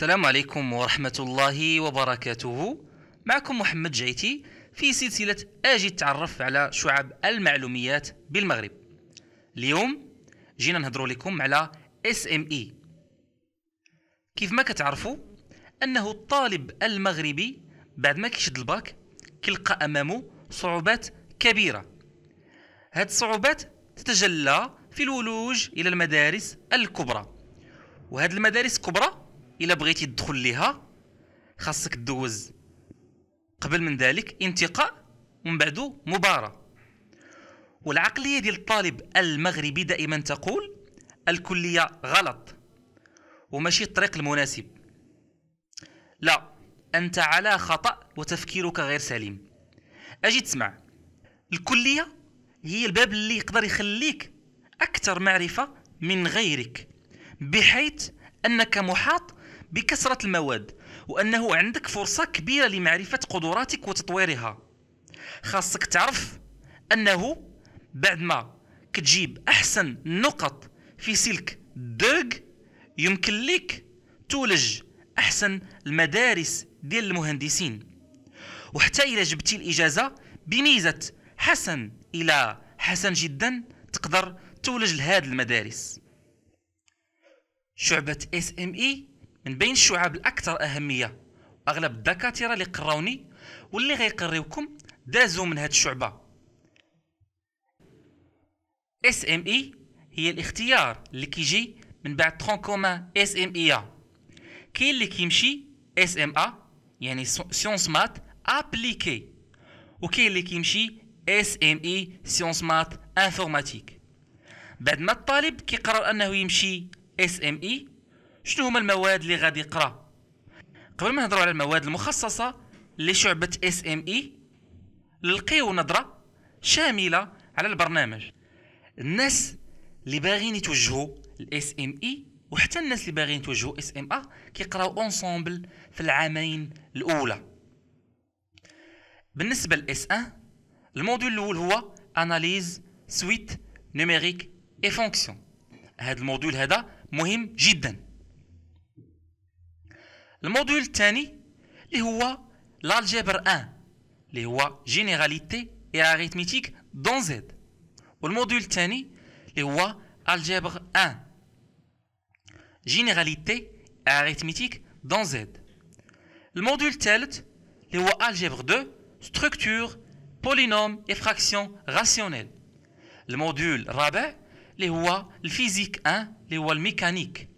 السلام عليكم ورحمة الله وبركاته معكم محمد جيتي في سلسلة أجي تعرف على شعب المعلوميات بالمغرب اليوم جينا نهضروا لكم على SME كيف ما كتعرفوا أنه الطالب المغربي بعد ما كيشد الباك كيلقى أمامه صعوبات كبيرة هاد الصعوبات تتجلى في الولوج إلى المدارس الكبرى وهاد المدارس الكبرى الا بغيتي تدخل ليها خاصك دوز قبل من ذلك انتقاء ومن بعده مباراة والعقلية ديال الطالب المغربي دائما تقول الكلية غلط وماشي الطريق المناسب لا أنت على خطأ وتفكيرك غير سليم أجي تسمع الكلية هي الباب اللي يقدر يخليك أكثر معرفة من غيرك بحيث أنك محاط بكثرة المواد وأنه عندك فرصة كبيرة لمعرفة قدراتك وتطويرها خاصك تعرف أنه بعد ما كتجيب أحسن نقط في سلك دوغ يمكن لك تولج أحسن المدارس ديال المهندسين وحتى إلى جبتي الإجازة بميزة حسن إلى حسن جدا تقدر تولج لهاد المدارس شعبة اس ام اي من بين الشعاب الاكثر اهميه اغلب الدكاتره اللي قراوني واللي غيقريوكم دازوا من هاد الشعبه اس ام اي هي الاختيار اللي كيجي من بعد ترون كومان اس ام اي e كاين اللي كيمشي اس ام ا يعني سيونس مات ابليكي وكاين اللي كيمشي اس ام اي سيونس مات انفورماتيك بعد ما الطالب كيقرر انه يمشي اس ام اي شنو هما المواد اللي غادي يقرا قبل ما نهضروا على المواد المخصصه لشعبه اس ام اي e، نلقيو نظره شامله على البرنامج الناس اللي باغيين يتوجهوا الاس ام اي وحتى الناس اللي باغيين يتوجهوا اس ام ا كيقراو اونسومبل في العامين الاولى بالنسبه للاس 1 الموديول الاول هو اناليز سويت نوميريك اي فونكسيون هذا الموديول هذا مهم جدا Le module Tani, les voit l'algèbre 1, les voit généralité et arithmétique dans Z. Le module Tani, les lois algèbre 1, généralité et arithmétique dans Z. Le module Telt, les lois algèbre 2, structure, polynôme et fraction rationnelle. Le module Rabat, les le physique 1, les le mécanique.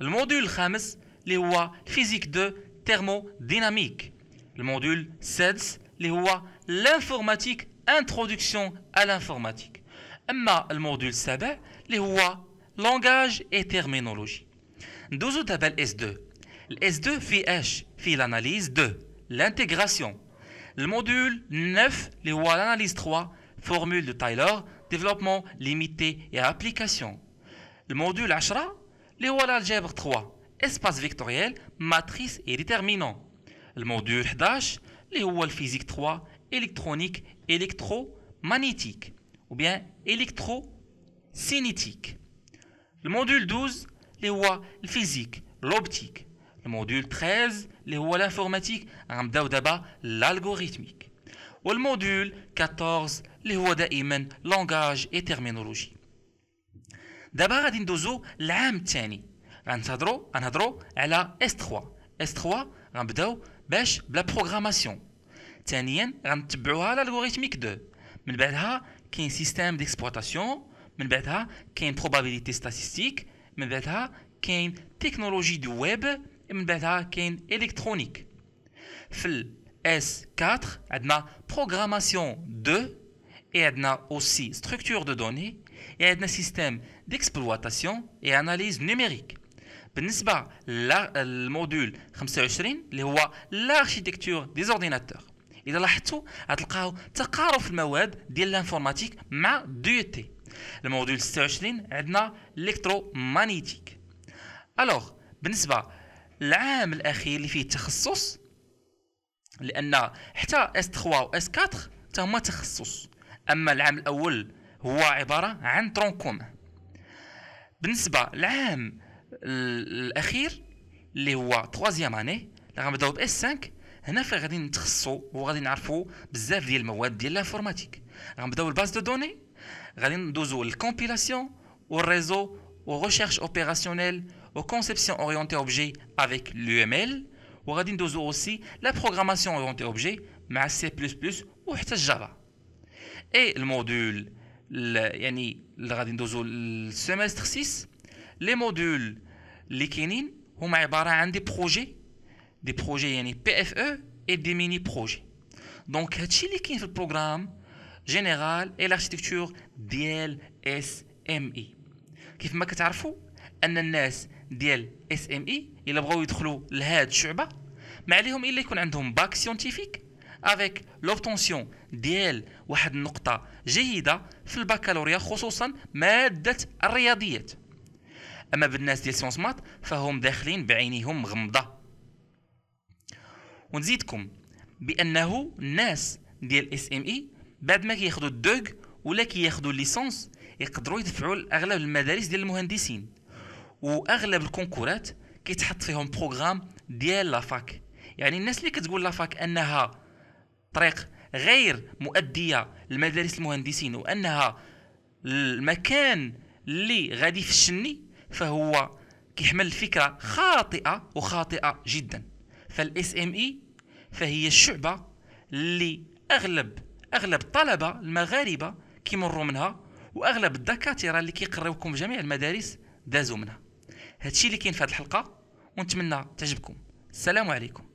Le module Khamis, les lois physiques 2, thermodynamique. Le module 7, les lois l'informatique introduction à l'informatique. Le module 7, les lois langage et terminologie. autres دابا s 2 s 2 fiH H, l'analyse 2 l'intégration. Le module 9 les lois l'analyse 3 formule de Tyler, développement limité et application. Le module 10 les lois l'algèbre 3 espace vectoriel, matrice et déterminant. Le module 11 les physique physique 3 électronique, électromagnétique ou bien électrocinétique. Le module 12 les le physique, l'optique. Le module 13 les est l'informatique l'algorithmique ou l'algorithmique. module 14 les هو دائما langage et terminologie. D'abord à de l'âme en ensemble, c'est la S3. S3, c'est la programmation. Et c'est l'algorithmique 2. Elle a un système d'exploitation, une probabilité statistique, une technologie du web et une électronique. Ensemble, S4, a la programmation 2, et aussi structure de données, et un système d'exploitation et analyse numérique. بالنسبه للموديول 25 اللي هو لاركيتكتور دي زورديناتور اذا لاحظتوا غتلقاو تقارب في المواد ديال الانفورماتيك مع دي تي الموديول 26 عندنا الكترو مانيتيك الوغ بالنسبه للعام الاخير اللي فيه التخصص لان حتى اس 3 و اس 4 حتى هما تخصص اما العام الاول هو عباره عن ترون بالنسبه للعام الاخير اللي هو ثوازيام اني غنبداو مضروب 5 هنا فين غادي نتخصصوا وغادي نعرفوا بزاف ديال المواد ديال لافورماتيك غنبداو الباز دو دوني غادي ندوزو للكومبيلاسيون والريزو وغوشيرش اوبيراسيونيل وكونسيبسيون اورينتي اوبجي افيك لو ام ال وغادي ندوزو اوسي لا بروغراماسيون اورينتي اوبجي مع سي بلس بلس وحتى الجافا اي الموديول يعني اللي غادي ندوزو للسيمستر 6 لي مودول اللي كاينين هما عباره عن دي بروجي دي بروجي يعني بي اف او اي دي ميني بروجي دونك هادشي اللي كاين في البروغرام جينيرال اي لاركتيكتور ديال اس ام اي كيف ما كتعرفوا ان الناس ديال اس ام اي الا بغاو يدخلوا لهاد الشعبه ما عليهم الا يكون عندهم باك سيونتيفيك افيك لوبتونسيون ديال واحد النقطه جيده في البكالوريا خصوصا ماده الرياضيات اما بالناس ديال سيونس مات فهم داخلين بعينيهم مغمضه ونزيدكم بانه الناس ديال اس ام اي بعد ما كياخذوا الدوغ ولا كياخذوا الليسونس يقدروا يدفعوا اغلب المدارس ديال المهندسين واغلب الكونكورات كيتحط فيهم بروغرام ديال لافاك يعني الناس اللي كتقول لافاك انها طريق غير مؤديه لمدارس المهندسين وانها المكان اللي غادي يفشني فهو كيحمل فكره خاطئه وخاطئه جدا فالاس ام اي e فهي الشعبه اللي اغلب اغلب الطلبه المغاربه كيمروا منها واغلب الدكاتره اللي كيقريوكم في جميع المدارس دازوا منها هادشي اللي كاين في هذه الحلقه ونتمنى تعجبكم السلام عليكم